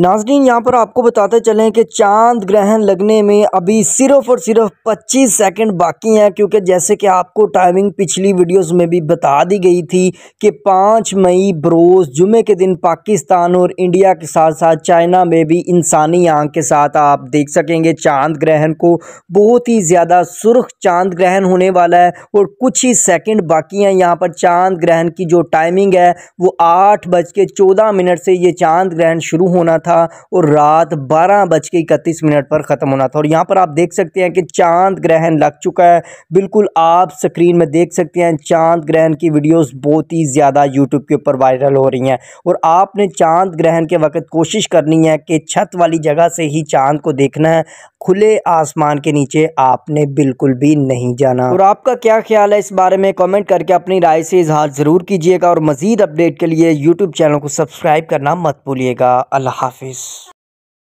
नाजरीन यहाँ पर आपको बताते चलें कि चांद ग्रहण लगने में अभी सिर्फ और सिर्फ 25 सेकंड बाकी हैं क्योंकि जैसे कि आपको टाइमिंग पिछली वीडियोस में भी बता दी गई थी कि 5 मई बरोज़ जुमे के दिन पाकिस्तान और इंडिया के साथ साथ चाइना में भी इंसानी आंख के साथ आप देख सकेंगे चांद ग्रहण को बहुत ही ज़्यादा सुर्ख चांद ग्रहण होने वाला है और कुछ ही सेकेंड बाकी हैं यहाँ पर चांद ग्रहण की जो टाइमिंग है वो आठ बज के चौदह मिनट से ये चांद ग्रहण शुरू होना था था और रात बारह बज के इकतीस मिनट पर ख़त्म होना था और यहाँ पर आप देख सकते हैं कि चांद ग्रहण लग चुका है बिल्कुल आप स्क्रीन में देख सकते हैं चांद ग्रहण की वीडियोस बहुत ही ज़्यादा यूट्यूब के ऊपर वायरल हो रही हैं और आपने चांद ग्रहण के वक्त कोशिश करनी है कि छत वाली जगह से ही चांद को देखना है खुले आसमान के नीचे आपने बिल्कुल भी नहीं जाना और आपका क्या ख्याल है इस बारे में कमेंट करके अपनी राय से इजहार ज़रूर कीजिएगा और मज़ीद अपडेट के लिए यूट्यूब चैनल को सब्सक्राइब करना मत भूलिएगा अल्लाह हाफिज़